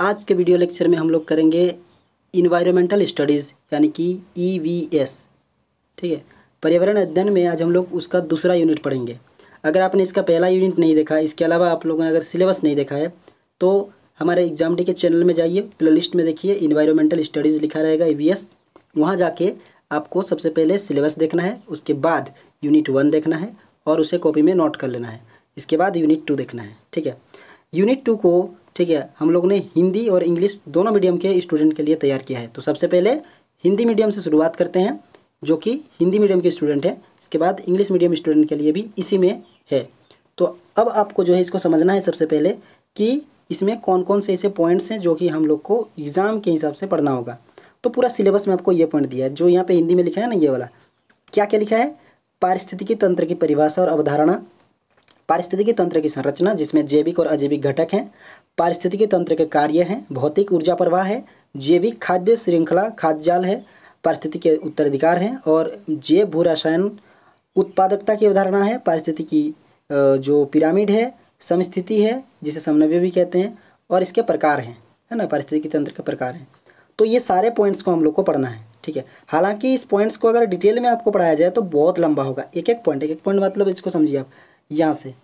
आज के video lecture में हम लोग करेंगे इन्वायरमेंटल स्टडीज़ यानी कि ई e ठीक है पर्यावरण अध्ययन में आज हम लोग उसका दूसरा यूनिट पढ़ेंगे अगर आपने इसका पहला यूनिट नहीं देखा इसके अलावा आप लोगों ने अगर सिलेबस नहीं देखा है तो हमारे एग्जाम डे के चैनल में जाइए प्ले लिस्ट में देखिए इन्वायरमेंटल स्टडीज़ लिखा रहेगा ई e वी वहाँ जाके आपको सबसे पहले सिलेबस देखना है उसके बाद यूनिट वन देखना है और उसे कॉपी में नोट कर लेना है इसके बाद यूनिट टू देखना है ठीक है यूनिट टू को ठीक है हम लोग ने हिंदी और इंग्लिश दोनों मीडियम के स्टूडेंट के लिए तैयार किया है तो सबसे पहले हिंदी मीडियम से शुरुआत करते हैं जो कि हिंदी मीडियम के स्टूडेंट है इसके बाद इंग्लिश मीडियम स्टूडेंट के लिए भी इसी में है तो अब आपको जो है इसको समझना है सबसे पहले कि इसमें कौन कौन से ऐसे पॉइंट्स हैं जो कि हम लोग को एग्ज़ाम के हिसाब से पढ़ना होगा तो पूरा सिलेबस में आपको ये पॉइंट दिया है जो यहाँ पे हिंदी में लिखा है ना ये वाला क्या क्या लिखा है पारिस्थितिकी तंत्र की परिभाषा और अवधारणा पारिस्थितिकी तंत्र की संरचना जिसमें जैविक और अजैविक घटक हैं पारिस्थितिकी तंत्र के कार्य हैं भौतिक ऊर्जा प्रवाह है जैविक खाद्य श्रृंखला खाद्य जाल है पारिस्थितिकी उत्तराधिकार हैं और जैव भू रसायन उत्पादकता की अवधारणा है पारिस्थितिकी जो पिरामिड है समस्थिति है जिसे समन्वय भी कहते हैं और इसके प्रकार हैं है ना पारिस्थितिकी तंत्र के प्रकार हैं तो ये सारे पॉइंट्स को हम लोग को पढ़ना है ठीक है हालांकि इस पॉइंट्स को अगर डिटेल में आपको पढ़ाया जाए तो बहुत लंबा होगा एक एक पॉइंट एक एक पॉइंट मतलब इसको समझिए आप यहाँ से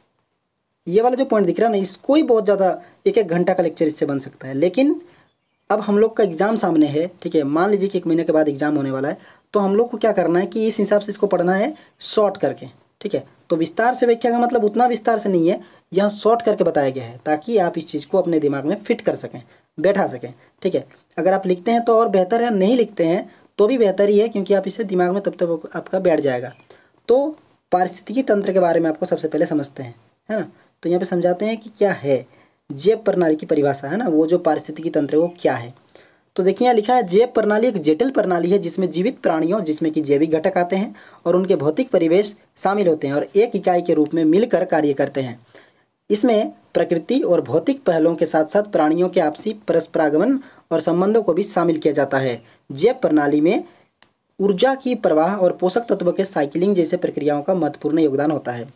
ये वाला जो पॉइंट दिख रहा है ना इसको ही बहुत ज़्यादा एक एक घंटा का लेक्चर इससे बन सकता है लेकिन अब हम लोग का एग्ज़ाम सामने है ठीक है मान लीजिए कि एक महीने के बाद एग्ज़ाम होने वाला है तो हम लोग को क्या करना है कि इस हिसाब से इसको पढ़ना है शॉर्ट करके ठीक है तो विस्तार से व्याख्या का मतलब उतना विस्तार से नहीं है यहाँ शॉर्ट करके बताया गया है ताकि आप इस चीज़ को अपने दिमाग में फिट कर सकें बैठा सकें ठीक है अगर आप लिखते हैं तो और बेहतर है नहीं लिखते हैं तो भी बेहतर ही है क्योंकि आप इसे दिमाग में तब तक आपका बैठ जाएगा तो पारिस्थितिकी तंत्र के बारे में आपको सबसे पहले समझते हैं है ना तो यहाँ पे समझाते हैं कि क्या है जैव प्रणाली की परिभाषा है ना वो जो पारिस्थितिकी तंत्र है वो क्या है तो देखिए यहाँ लिखा है जैव प्रणाली एक जटिल प्रणाली है जिसमें जीवित प्राणियों जिसमें कि जैविक घटक आते हैं और उनके भौतिक परिवेश शामिल होते हैं और एक इकाई के रूप में मिलकर कार्य करते हैं इसमें प्रकृति और भौतिक पहलुओं के साथ साथ प्राणियों के आपसी परस्परागमन और संबंधों को भी शामिल किया जाता है जैव प्रणाली में ऊर्जा की प्रवाह और पोषक तत्वों के साइकिलिंग जैसे प्रक्रियाओं का महत्वपूर्ण योगदान होता है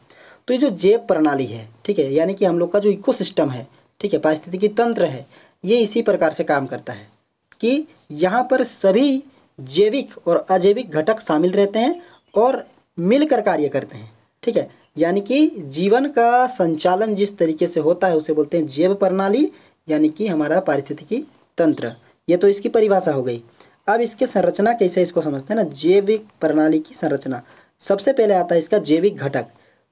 तो ये जो जैव प्रणाली है ठीक है यानी कि हम लोग का जो इको है ठीक है पारिस्थितिकी तंत्र है ये इसी प्रकार से काम करता है कि यहाँ पर सभी जैविक और अजैविक घटक शामिल रहते हैं और मिलकर कार्य करते हैं ठीक है यानी कि जीवन का संचालन जिस तरीके से होता है उसे बोलते हैं जैव प्रणाली यानी कि हमारा पारिस्थितिकी तंत्र ये तो इसकी परिभाषा हो गई अब इसके संरचना कैसे इसको समझते हैं ना जैविक प्रणाली की संरचना सबसे पहले आता है इसका जैविक घटक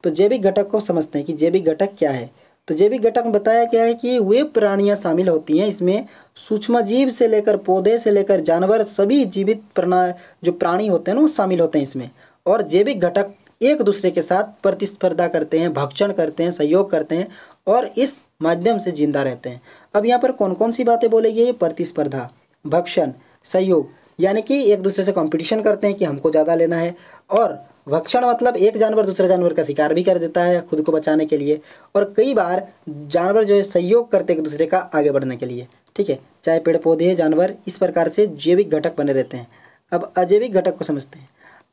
तो जैविक घटक को समझते हैं कि जैविक घटक क्या है तो जैविक घटक में बताया गया है कि वे प्राणियाँ शामिल होती हैं इसमें सूक्ष्म जीव से लेकर पौधे से लेकर जानवर सभी जीवित प्रणा जो प्राणी होते हैं ना वो शामिल होते हैं इसमें और जैविक घटक एक दूसरे के साथ प्रतिस्पर्धा करते हैं भक्षण करते हैं सहयोग करते हैं और इस माध्यम से जिंदा रहते हैं अब यहाँ पर कौन कौन सी बातें बोलेगी ये प्रतिस्पर्धा भक्षण सहयोग यानी कि एक दूसरे से कॉम्पिटिशन करते हैं कि हमको ज़्यादा लेना है और भक्षण मतलब एक जानवर दूसरे जानवर का शिकार भी कर देता है खुद को बचाने के लिए और कई बार जानवर जो है सहयोग करते एक दूसरे का आगे बढ़ने के लिए ठीक है चाहे पेड़ पौधे जानवर इस प्रकार से जैविक घटक बने रहते हैं अब अजैविक घटक को समझते हैं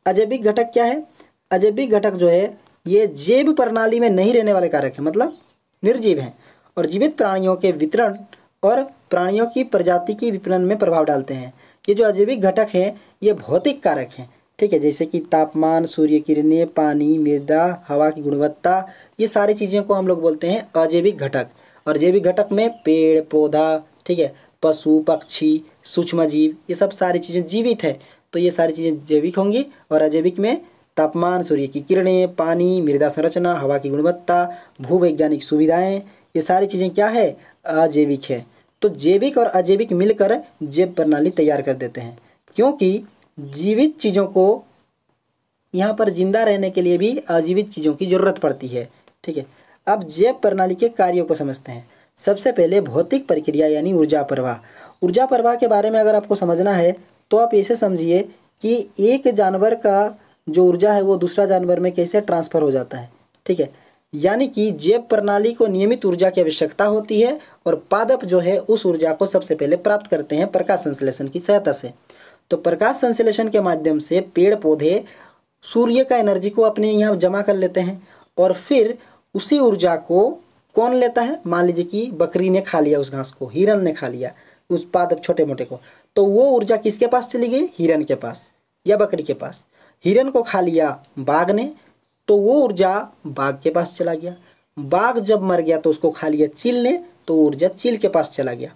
अजैविक घटक क्या है अजैविक घटक जो है ये जैव प्रणाली में नहीं रहने वाले कारक हैं मतलब निर्जीव हैं और जीवित प्राणियों के वितरण और प्राणियों की प्रजाति की विपणन में प्रभाव डालते हैं ये जो अजैविक घटक हैं ये भौतिक कारक हैं ठीक है जैसे कि तापमान सूर्य किरणें पानी मृदा हवा की गुणवत्ता ये सारी चीज़ों को हम लोग बोलते हैं अजैविक घटक और जैविक घटक में पेड़ पौधा ठीक है पशु पक्षी सूक्ष्म जीव ये सब सारी चीज़ें जीवित है तो ये सारी चीज़ें जैविक होंगी और अजैविक में तापमान सूर्य की किरणें पानी मृदा संरचना हवा की गुणवत्ता भूवैज्ञानिक सुविधाएँ ये सारी चीज़ें क्या है अजैविक है तो जैविक और अजैविक मिलकर जैव प्रणाली तैयार कर देते हैं क्योंकि जीवित चीज़ों को यहाँ पर जिंदा रहने के लिए भी अजीवित चीज़ों की जरूरत पड़ती है ठीक है अब जैव प्रणाली के कार्यों को समझते हैं सबसे पहले भौतिक प्रक्रिया यानी ऊर्जा प्रवाह ऊर्जा प्रवाह के बारे में अगर आपको समझना है तो आप ऐसे समझिए कि एक जानवर का जो ऊर्जा है वो दूसरा जानवर में कैसे ट्रांसफ़र हो जाता है ठीक है यानी कि जैव प्रणाली को नियमित ऊर्जा की आवश्यकता होती है और पादप जो है उस ऊर्जा को सबसे पहले प्राप्त करते हैं प्रकाश संश्लेषण की सहायता से तो प्रकाश संश्लेषण के माध्यम से पेड़ पौधे सूर्य का एनर्जी को अपने यहाँ जमा कर लेते हैं और फिर उसी ऊर्जा को कौन लेता है मान लीजिए कि बकरी ने खा लिया उस घास को हिरन ने खा लिया उस पाद छोटे मोटे को तो वो ऊर्जा किसके पास चली गई हिरन के पास या बकरी के पास हिरन को खा लिया बाघ ने तो वो ऊर्जा बाघ के पास चला गया बाघ जब मर गया तो उसको खा लिया चील ने तो ऊर्जा चील के पास चला गया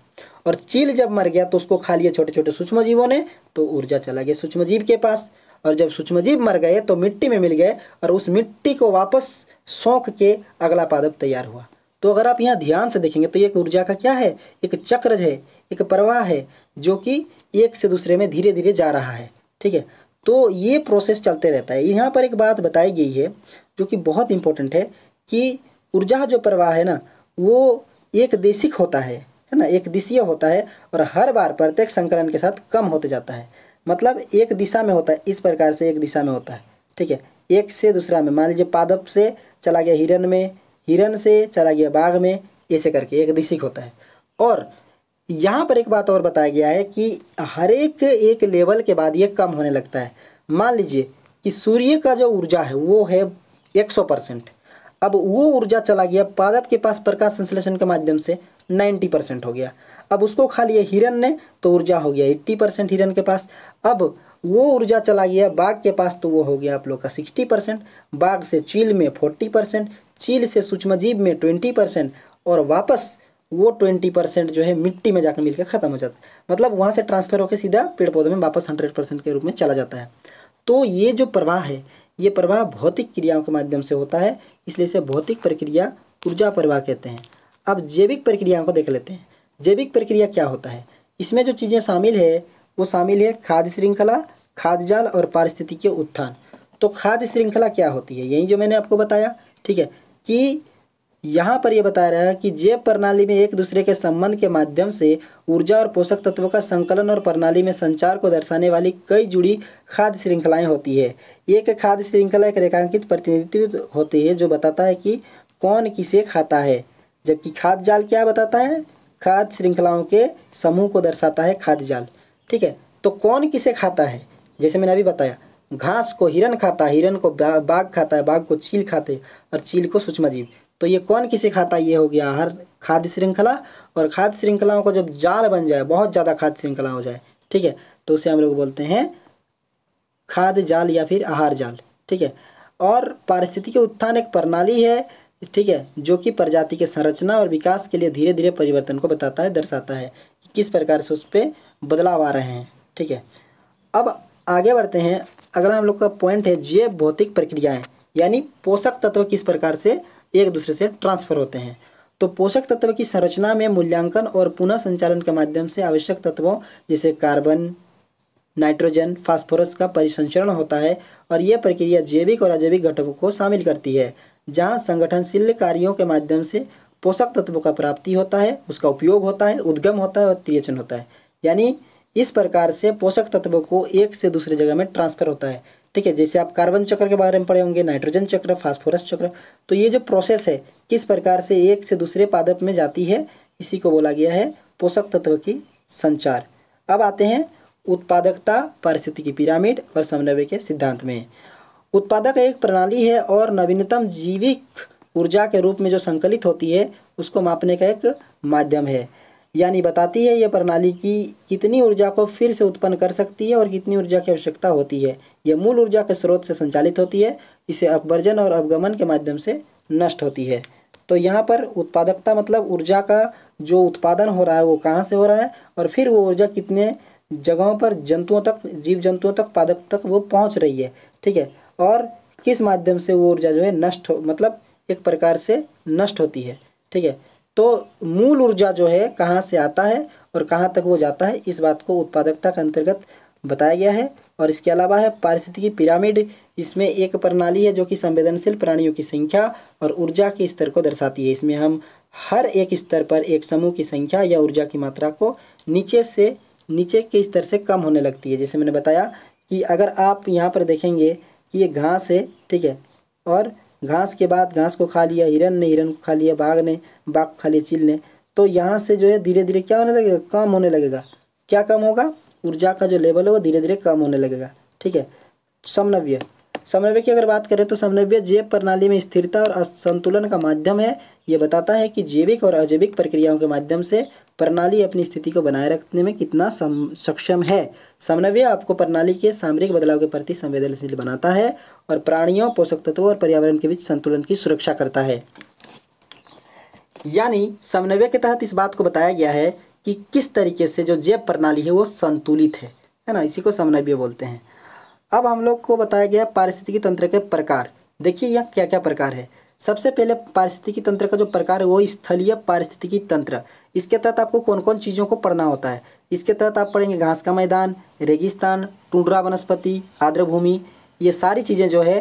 और चील जब मर गया तो उसको खा लिया छोटे छोटे सूक्ष्म जीवों ने तो ऊर्जा चला गया सूक्ष्म जीव के पास और जब सूक्ष्म जीव मर गए तो मिट्टी में मिल गए और उस मिट्टी को वापस सौंक के अगला पादप तैयार हुआ तो अगर आप यहाँ ध्यान से देखेंगे तो एक ऊर्जा का क्या है एक चक्र है एक प्रवाह है जो कि एक से दूसरे में धीरे धीरे जा रहा है ठीक है तो ये प्रोसेस चलते रहता है यहाँ पर एक बात बताई गई है जो कि बहुत इम्पोर्टेंट है कि ऊर्जा जो प्रवाह है ना वो एक देशिक होता है है ना एक दिशीय होता है और हर बार प्रत्येक संकलन के साथ कम होते जाता है मतलब एक दिशा में होता है इस प्रकार से एक दिशा में होता है ठीक है एक से दूसरा में मान लीजिए पादप से चला गया हिरण में हिरण से चला गया बाघ में ऐसे करके एक दिशिक होता है और यहाँ पर एक बात और बताया गया है कि हर एक एक लेवल के बाद ये कम होने लगता है मान लीजिए कि सूर्य का जो ऊर्जा है वो है एक सौ परसेंट अब वो ऊर्जा चला गया पादप के पास प्रकाश संश्लेषण के माध्यम से नाइन्टी परसेंट हो गया अब उसको खा लिया हिरन ने तो ऊर्जा हो गया एट्टी परसेंट हिरन के पास अब वो ऊर्जा चला गया बाघ के पास तो वो हो गया आप लोग का सिक्सटी परसेंट बाघ से चील में फोर्टी परसेंट चील से सूक्ष्मजीव में ट्वेंटी परसेंट और वापस वो ट्वेंटी परसेंट जो है मिट्टी में जाकर मिलकर ख़त्म हो जाता है मतलब वहाँ से ट्रांसफर होकर सीधा पेड़ पौधों में वापस हंड्रेड परसेंट के रूप में चला जाता है तो ये जो प्रवाह है ये प्रवाह भौतिक क्रियाओं के माध्यम से होता है इसलिए इसे भौतिक प्रक्रिया ऊर्जा प्रवाह कहते हैं अब जैविक प्रक्रियाओं को देख लेते हैं जैविक प्रक्रिया क्या होता है इसमें जो चीज़ें शामिल है वो शामिल है खाद्य श्रृंखला खाद्य जाल और पारिस्थितिकीय उत्थान तो खाद्य श्रृंखला क्या होती है यही जो मैंने आपको बताया ठीक है कि यहाँ पर यह बता रहा है कि जैव प्रणाली में एक दूसरे के संबंध के माध्यम से ऊर्जा और पोषक तत्वों का संकलन और प्रणाली में संचार को दर्शाने वाली कई जुड़ी खाद्य श्रृंखलाएं होती है एक खाद्य श्रृंखला एक रेखांकित प्रतिनिधित्व होती है जो बताता है कि कौन किसे खाता है जबकि खाद जाल क्या बताता है खाद श्रृंखलाओं के समूह को दर्शाता है खाद जाल ठीक है तो कौन किसे खाता है जैसे मैंने अभी बताया घास को हिरन खाता है हिरन को बाघ खाता है बाघ को चील खाते और चील को सूक्ष्मजीव तो ये कौन किसे खाता है ये हो गया हर खाद्य श्रृंखला और खाद्य श्रृंखलाओं को जब जाल बन जाए बहुत ज़्यादा खाद्य श्रृंखला हो जाए ठीक है तो उसे हम लोग बोलते हैं खाद्य जाल या फिर आहार जाल ठीक है और पारिस्थितिकी उत्थान एक प्रणाली है ठीक है जो कि प्रजाति के संरचना और विकास के लिए धीरे धीरे परिवर्तन को बताता है दर्शाता है कि किस प्रकार से उस पर बदलाव आ रहे हैं ठीक है अब आगे बढ़ते हैं अगला हम लोग का पॉइंट है जैव भौतिक प्रक्रियाएँ यानी पोषक तत्व किस प्रकार से एक दूसरे से ट्रांसफर होते हैं तो पोषक तत्व की संरचना में मूल्यांकन और पुनः संचालन के माध्यम से आवश्यक तत्वों जैसे कार्बन नाइट्रोजन फास्फोरस का परिसंचरण होता है और यह प्रक्रिया जैविक और अजैविक घटकों को शामिल करती है जहाँ संगठनशील कार्यों के माध्यम से पोषक तत्वों का प्राप्ति होता है उसका उपयोग होता है उद्गम होता है और त्रियचन होता है यानी इस प्रकार से पोषक तत्वों को एक से दूसरे जगह में ट्रांसफर होता है ठीक है जैसे आप कार्बन चक्र के बारे में पढ़े होंगे नाइट्रोजन चक्र फास्फोरस चक्र तो ये जो प्रोसेस है किस प्रकार से एक से दूसरे पादप में जाती है इसी को बोला गया है पोषक तत्व की संचार अब आते हैं उत्पादकता पारिस्थितिकी पिरामिड और समन्वय के सिद्धांत में उत्पादक एक प्रणाली है और नवीनतम जीविक ऊर्जा के रूप में जो संकलित होती है उसको मापने का एक माध्यम है यानी बताती है यह प्रणाली की कितनी ऊर्जा को फिर से उत्पन्न कर सकती है और कितनी ऊर्जा की आवश्यकता होती है यह मूल ऊर्जा के स्रोत से संचालित होती है इसे अपवर्जन और अपगमन के माध्यम से नष्ट होती है तो यहाँ पर उत्पादकता मतलब ऊर्जा का जो उत्पादन हो रहा है वो कहाँ से हो रहा है और फिर वो ऊर्जा कितने जगहों पर जंतुओं तक जीव जंतुओं तक पादक तक वो पहुँच रही है ठीक है और किस माध्यम से वो ऊर्जा जो है नष्ट हो मतलब एक प्रकार से नष्ट होती है ठीक है तो मूल ऊर्जा जो है कहाँ से आता है और कहाँ तक वो जाता है इस बात को उत्पादकता के अंतर्गत बताया गया है और इसके अलावा है पारिस्थितिकी पिरामिड इसमें एक प्रणाली है जो कि संवेदनशील प्राणियों की संख्या और ऊर्जा के स्तर को दर्शाती है इसमें हम हर एक स्तर पर एक समूह की संख्या या ऊर्जा की मात्रा को नीचे से नीचे के स्तर से कम होने लगती है जैसे मैंने बताया कि अगर आप यहाँ पर देखेंगे कि ये घास है ठीक है और घास के बाद घास को खा लिया हिरन ने हिरन को खा लिया बाघ ने बाघ को खा लिया चील ने तो यहाँ से जो है धीरे धीरे क्या होने लगेगा कम होने लगेगा क्या कम होगा ऊर्जा का जो लेवल है वो धीरे धीरे कम होने लगेगा ठीक है समनव्य समन्वय की अगर बात करें तो समन्वय जैव प्रणाली में स्थिरता और संतुलन का माध्यम है ये बताता है कि जैविक और अजैविक प्रक्रियाओं के माध्यम से प्रणाली अपनी स्थिति को बनाए रखने में कितना सक्षम है समन्वय आपको प्रणाली के सामरिक बदलाव के प्रति संवेदनशील बनाता है और प्राणियों पोषक तत्वों और पर्यावरण के बीच संतुलन की सुरक्षा करता है यानी समन्वय के तहत इस बात को बताया गया है कि किस तरीके से जो जैव प्रणाली है वो संतुलित है है ना इसी को समन्वय बोलते हैं अब हम लोग को बताया गया पारिस्थितिकी तंत्र के प्रकार देखिए यह क्या क्या प्रकार है सबसे पहले पारिस्थितिकी तंत्र का जो प्रकार है वो स्थलीय पारिस्थितिकी तंत्र इसके तहत आपको कौन कौन चीज़ों को पढ़ना होता है इसके तहत आप पढ़ेंगे घास का मैदान रेगिस्तान टूडरा वनस्पति आर्द्र भूमि ये सारी चीज़ें जो है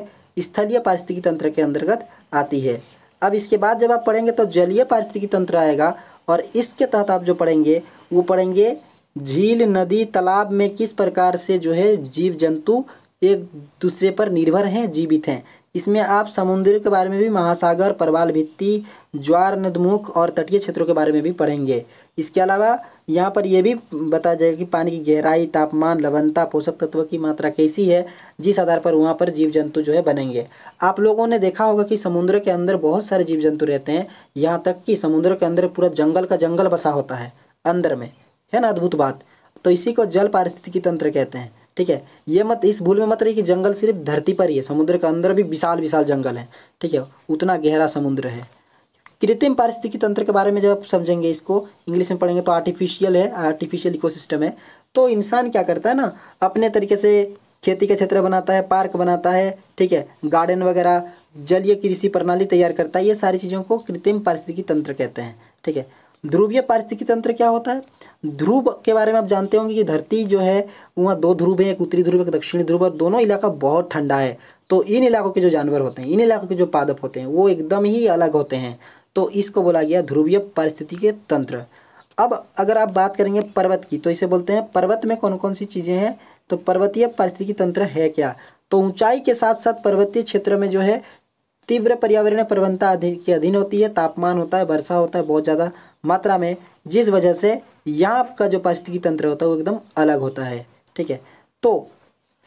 स्थलीय पारिस्थितिकी तंत्र के अंतर्गत आती है अब इसके बाद जब आप पढ़ेंगे तो जलीय पारिस्थितिकी तंत्र आएगा और इसके तहत आप जो पढ़ेंगे वो पढ़ेंगे झील नदी तालाब में किस प्रकार से जो है जीव जंतु एक दूसरे पर निर्भर हैं जीवित हैं इसमें आप समुद्र के बारे में भी महासागर परवाल भित्ति ज्वार नदमुख और तटीय क्षेत्रों के बारे में भी पढ़ेंगे इसके अलावा यहाँ पर यह भी बताया जाएगा कि पानी की गहराई तापमान लवनता पोषक तत्व की मात्रा कैसी है जिस आधार पर वहाँ पर जीव जंतु जो है बनेंगे आप लोगों ने देखा होगा कि समुद्र के अंदर बहुत सारे जीव जंतु रहते हैं यहाँ तक कि समुद्र के अंदर पूरा जंगल का जंगल बसा होता है अंदर में है ना अद्भुत बात तो इसी को जल पारिस्थितिकी तंत्र कहते हैं ठीक है ये मत इस भूल में मत रही कि जंगल सिर्फ धरती पर ही है समुद्र के अंदर भी विशाल विशाल जंगल है ठीक है उतना गहरा समुद्र है कृत्रिम पारिस्थितिकी तंत्र के बारे में जब आप समझेंगे इसको इंग्लिश में पढ़ेंगे तो आर्टिफिशियल है आर्टिफिशियल इकोसिस्टम है तो इंसान क्या करता है ना अपने तरीके से खेती का क्षेत्र बनाता है पार्क बनाता है ठीक है गार्डन वगैरह जलीय कृषि प्रणाली तैयार करता है ये सारी चीज़ों को कृत्रिम पारिस्थितिकी तंत्र कहते हैं ठीक है ध्रुवीय पारिस्थितिकी तंत्र क्या होता है ध्रुव के बारे में आप जानते होंगे कि धरती जो है वहाँ दो ध्रुव हैं एक उत्तरी ध्रुव एक दक्षिणी ध्रुव और दोनों इलाका बहुत ठंडा है तो इन इलाकों के जो जानवर होते हैं इन इलाकों के जो पादप होते हैं वो एकदम ही अलग होते हैं तो इसको बोला गया ध्रुवीय के तंत्र अब अगर आप बात करेंगे पर्वत की तो इसे बोलते हैं पर्वत में कौन कौन सी चीज़ें हैं तो पर्वतीय पारिस्थितिकी तंत्र है क्या तो ऊंचाई के साथ साथ पर्वतीय क्षेत्र में जो है तीव्र पर्यावरणीय प्रवणता के अधीन होती है तापमान होता है वर्षा होता है बहुत ज़्यादा मात्रा में जिस वजह से यहाँ का जो पारिस्थितिकी तंत्र होता है वो एकदम अलग होता है ठीक है तो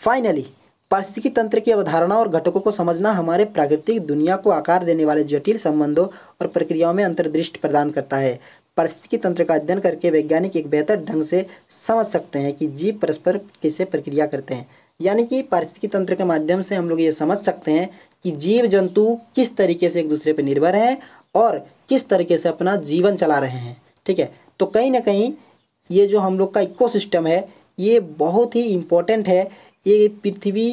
फाइनली पारिस्थितिकी तंत्र की अवधारणा और घटकों को समझना हमारे प्राकृतिक दुनिया को आकार देने वाले जटिल संबंधों और प्रक्रियाओं में अंतर्दृष्टि प्रदान करता है पारिस्थितिकी तंत्र का अध्ययन करके वैज्ञानिक एक बेहतर ढंग से समझ सकते हैं कि जीव परस्पर कैसे प्रक्रिया करते हैं यानी कि पारिस्थितिकी तंत्र के माध्यम से हम लोग ये समझ सकते हैं कि जीव जंतु किस तरीके से एक दूसरे पर निर्भर हैं और किस तरीके से अपना जीवन चला रहे हैं ठीक है तो कहीं ना कहीं ये जो हम लोग का इकोसिस्टम है ये बहुत ही इम्पोर्टेंट है ये पृथ्वी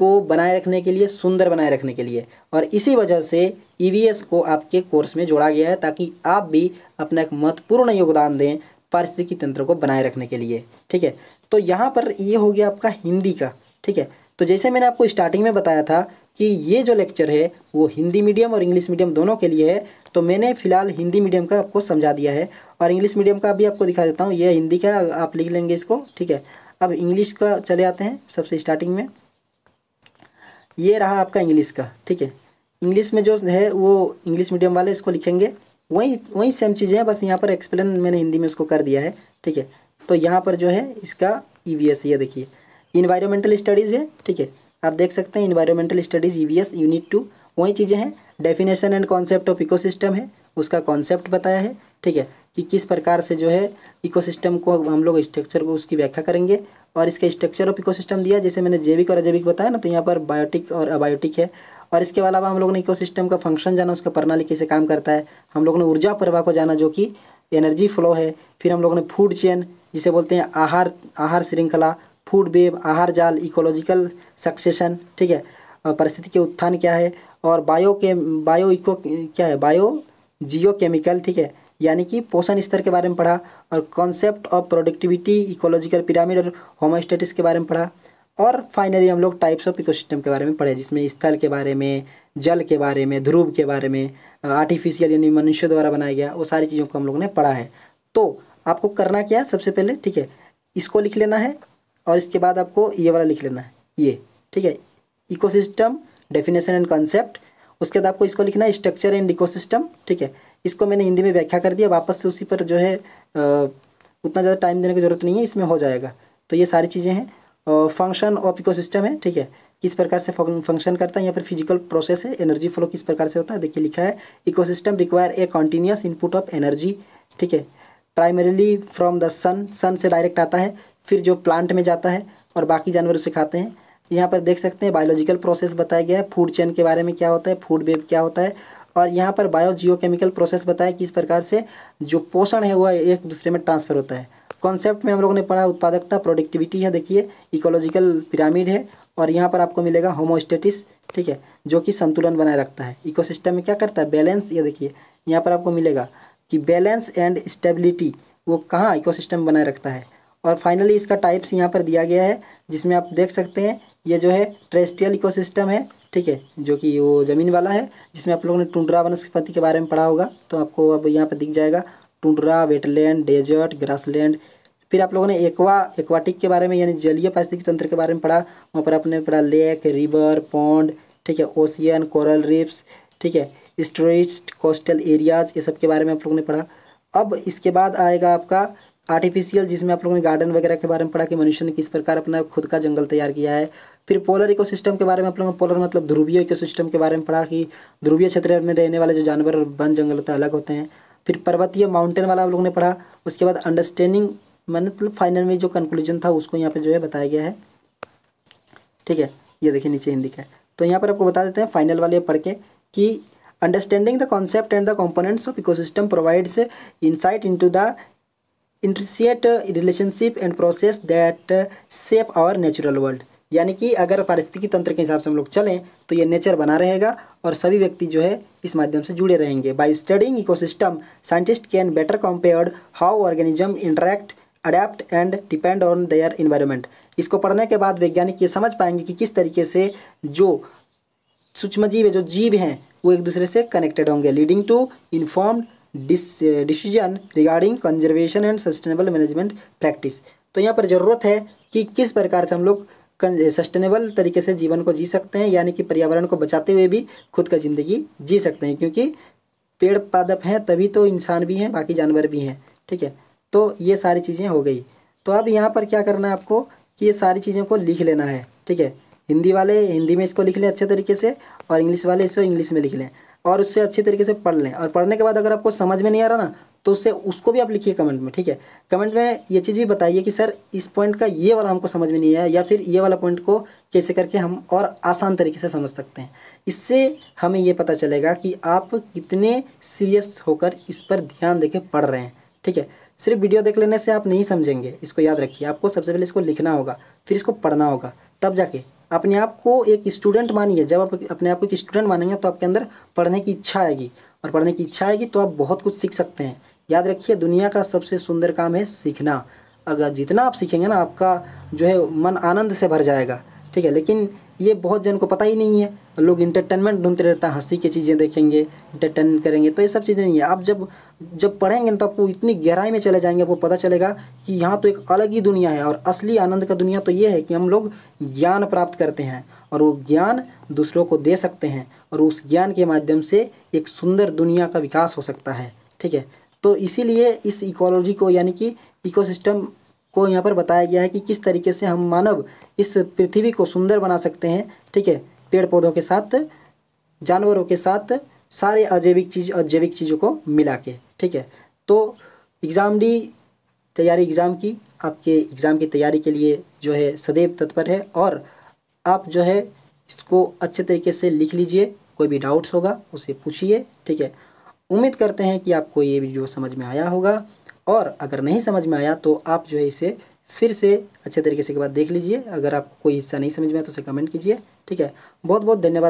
को बनाए रखने के लिए सुंदर बनाए रखने के लिए और इसी वजह से ई e को आपके कोर्स में जोड़ा गया है ताकि आप भी अपना एक महत्वपूर्ण योगदान दें पारिस्थितिकी तंत्र को बनाए रखने के लिए ठीक है तो यहाँ पर ये हो गया आपका हिंदी का ठीक है तो जैसे मैंने आपको स्टार्टिंग में बताया था कि ये जो लेक्चर है वो हिंदी मीडियम और इंग्लिश मीडियम दोनों के लिए है तो मैंने फ़िलहाल हिंदी मीडियम का आपको समझा दिया है और इंग्लिश मीडियम का भी आपको दिखा देता हूँ ये हिंदी का आप लिख लेंगे इसको ठीक है अब इंग्लिश का चले आते हैं सबसे स्टार्टिंग में ये रहा आपका इंग्लिश का ठीक है इंग्लिश में जो है वो इंग्लिश मीडियम वाले इसको लिखेंगे वही वही सेम चीज़ें हैं बस यहाँ पर एक्सप्लेन मैंने हिंदी में उसको कर दिया है ठीक है तो यहाँ पर जो है इसका ई वी एस ये देखिए इन्वायरमेंटल स्टडीज़ है ठीक है आप देख सकते हैं environmental studies E V S unit two वही चीज़ें हैं definition and concept of ecosystem है उसका कॉन्सेप्ट बताया है ठीक है कि किस प्रकार से जो है इकोसिस्टम को हम लोग स्ट्रक्चर को उसकी व्याख्या करेंगे और इसका स्ट्रक्चर ऑफ इकोसिस्टम दिया जैसे मैंने जैविक और अजैविक बताया ना तो यहाँ पर बायोटिक और अबायोटिक है और इसके अलावा हम लोगों ने इकोसिस्टम का फंक्शन जाना उसका प्रणाली कैसे काम करता है हम लोगों ने ऊर्जा प्रवाह को जाना जो कि एनर्जी फ्लो है फिर हम लोगों ने फूड चेन जिसे बोलते हैं आहार आहार श्रृंखला फूड वेब आहार जाल इकोलॉजिकल सक्सेशन ठीक है परिस्थिति के उत्थान क्या है और बायो के बायो इको क्या है बायो जियो केमिकल ठीक है यानी कि पोषण स्तर के बारे में पढ़ा और concept of productivity ecological pyramid और होमोस्टेटिस के बारे में पढ़ा और फाइनली हम लोग टाइप्स ऑफ इकोसिस्टम के बारे में पढ़े जिसमें स्थल के बारे में जल के बारे में ध्रुव के बारे में आर्टिफिशियल यानी मनुष्य द्वारा बनाया गया वो सारी चीज़ों को हम लोग ने पढ़ा है तो आपको करना क्या है सबसे पहले ठीक है इसको लिख लेना है और इसके बाद आपको ये वाला लिख लेना है ये ठीक है इकोसिस्टम डेफिनेशन एंड कॉन्सेप्ट उसके बाद आपको इसको लिखना है स्ट्रक्चर एंड इकोसिस्टम ठीक है इसको मैंने हिंदी में व्याख्या कर दिया वापस से उसी पर जो है उतना ज़्यादा टाइम देने की ज़रूरत नहीं है इसमें हो जाएगा तो ये सारी चीज़ें हैं फंक्शन ऑफ सिस्टम है ठीक है किस प्रकार से फंक्शन करता है यहाँ पर फिजिकल प्रोसेस है एनर्जी फ्लो किस प्रकार से होता है देखिए लिखा है system require a continuous input of energy ठीक है primarily from the sun sun से डायरेक्ट आता है फिर जो प्लांट में जाता है और बाकी जानवर उसे खाते हैं यहाँ पर देख सकते हैं बायोलॉजिकल प्रोसेस बताया गया है फूड चेन के बारे में क्या होता है फूड वेब क्या होता है और यहाँ पर बायो जियोकेमिकल प्रोसेस बताया कि इस प्रकार से जो पोषण है वह एक दूसरे में ट्रांसफर होता है कॉन्सेप्ट में हम लोगों ने पढ़ा उत्पादकता प्रोडक्टिविटी है देखिए इकोलॉजिकल पिरामिड है और यहाँ पर आपको मिलेगा होमोस्टेटिस ठीक है जो कि संतुलन बनाए रखता है इकोसिस्टम में क्या करता है बैलेंस ये देखिए यहाँ पर आपको मिलेगा कि बैलेंस एंड स्टेबिलिटी वो कहाँ इकोसिस्टम बनाए रखता है और फाइनली इसका टाइप्स यहाँ पर दिया गया है जिसमें आप देख सकते हैं ये जो है ट्रेस्टियल इकोसिस्टम है ठीक है जो कि वो ज़मीन वाला है जिसमें आप लोगों ने टुंडरा वनस्पति के बारे में पढ़ा होगा तो आपको अब यहाँ पर दिख जाएगा टुंडरा वेटलैंड डेजर्ट ग्रासलैंड फिर आप लोगों ने एक्वा एक्वाटिक के बारे में यानी जलीय पारिस्थितिक तंत्र के बारे में पढ़ा वहाँ पर आपने पढ़ा लेक रिवर पौंड ठीक है ओशियन कोरल रिप्स ठीक है स्टोरेज कोस्टल एरियाज ये सब के बारे में आप लोगों ने पढ़ा अब इसके बाद आएगा आपका आर्टिफिशियल जिसमें आप लोगों ने गार्डन वगैरह के बारे में पढ़ा कि मनुष्य ने किस प्रकार अपना खुद का जंगल तैयार किया है फिर पोलर इकोसिस्टम के बारे में आप लोगों ने पोलर मतलब ध्रुवीय इकोसिस्टम के बारे में पढ़ा कि ध्रुवीय क्षेत्र में रहने वाले जो जानवर और वन जंगल होते अलग होते हैं फिर पर्वतीय माउंटेन वाला आप लोगों ने पढ़ा उसके बाद अंडरस्टैंडिंग मतलब फाइनल में जो कंक्लूजन था उसको यहाँ पर जो है बताया गया है ठीक है ये देखिए नीचे हिंदी का तो यहाँ पर आपको बता देते हैं फाइनल वाले पढ़ के कि understanding the concept and the components of ecosystem provides insight into the intricate relationship and process that shape our natural world यानी कि अगर पारिस्थितिकी तंत्र के हिसाब से हम लोग चलें तो ये नेचर बना रहेगा और सभी व्यक्ति जो है इस माध्यम से जुड़े रहेंगे by studying ecosystem scientist can better compared how organism interact adapt and depend on their environment इसको पढ़ने के बाद वैज्ञानिक ये समझ पाएंगे कि किस तरीके से जो सूक्ष्मजीव जो जीव हैं वो एक दूसरे से कनेक्टेड होंगे leading to informed decision regarding conservation and sustainable management practice तो यहाँ पर ज़रूरत है कि किस प्रकार से हम लोग सस्टेनेबल तरीके से जीवन को जी सकते हैं यानी कि पर्यावरण को बचाते हुए भी खुद का ज़िंदगी जी सकते हैं क्योंकि पेड़ पादप हैं तभी तो इंसान भी हैं बाकी जानवर भी हैं ठीक है तो ये सारी चीज़ें हो गई तो अब यहाँ पर क्या करना है आपको कि ये सारी चीज़ों को लिख लेना है ठीक है हिंदी वाले हिंदी में इसको लिख लें अच्छे तरीके से और इंग्लिश वाले इसको इंग्लिश में लिख लें और उससे अच्छे तरीके से पढ़ लें और पढ़ने के बाद अगर आपको समझ में नहीं आ रहा ना तो उससे उसको भी आप लिखिए कमेंट में ठीक है कमेंट में ये चीज़ भी बताइए कि सर इस पॉइंट का ये वाला हमको समझ में नहीं आया या फिर ये वाला पॉइंट को कैसे करके हम और आसान तरीके से समझ सकते हैं इससे हमें ये पता चलेगा कि आप कितने सीरियस होकर इस पर ध्यान दे पढ़ रहे हैं ठीक है सिर्फ वीडियो देख लेने से आप नहीं समझेंगे इसको याद रखिए आपको सबसे पहले इसको लिखना होगा फिर इसको पढ़ना होगा तब जाके अपने आप को एक स्टूडेंट मानिए जब आप अपने आप को एक स्टूडेंट मानेंगे तो आपके अंदर पढ़ने की इच्छा आएगी और पढ़ने की इच्छा आएगी तो आप बहुत कुछ सीख सकते हैं याद रखिए दुनिया का सबसे सुंदर काम है सीखना अगर जितना आप सीखेंगे ना आपका जो है मन आनंद से भर जाएगा ठीक है लेकिन ये बहुत जन को पता ही नहीं है लोग इंटरटेनमेंट ढूंढते रहता है हंसी की चीज़ें देखेंगे इंटरटेन करेंगे तो ये सब चीज़ें नहीं है आप जब जब पढ़ेंगे तो आपको इतनी गहराई में चले जाएंगे आपको पता चलेगा कि यहाँ तो एक अलग ही दुनिया है और असली आनंद का दुनिया तो ये है कि हम लोग ज्ञान प्राप्त करते हैं और वो ज्ञान दूसरों को दे सकते हैं और उस ज्ञान के माध्यम से एक सुंदर दुनिया का विकास हो सकता है ठीक है तो इसीलिए इस इकोलॉजी को यानी कि इकोसिस्टम को यहाँ पर बताया गया है कि किस तरीके से हम मानव इस पृथ्वी को सुंदर बना सकते हैं ठीक है पेड़ पौधों के साथ जानवरों के साथ सारे अजैविक चीज़ अजैविक चीज़ों को मिला के ठीक है तो एग्ज़ाम डी तैयारी एग्ज़ाम की आपके एग्ज़ाम की तैयारी के लिए जो है सदैव तत्पर है और आप जो है इसको अच्छे तरीके से लिख लीजिए कोई भी डाउट्स होगा उसे पूछिए ठीक है उम्मीद करते हैं कि आपको ये वीडियो समझ में आया होगा और अगर नहीं समझ में आया तो आप जो है इसे फिर से अच्छे तरीके से एक बार देख लीजिए अगर आपको कोई हिस्सा नहीं समझ में आया तो उसे कमेंट कीजिए ठीक है बहुत बहुत धन्यवाद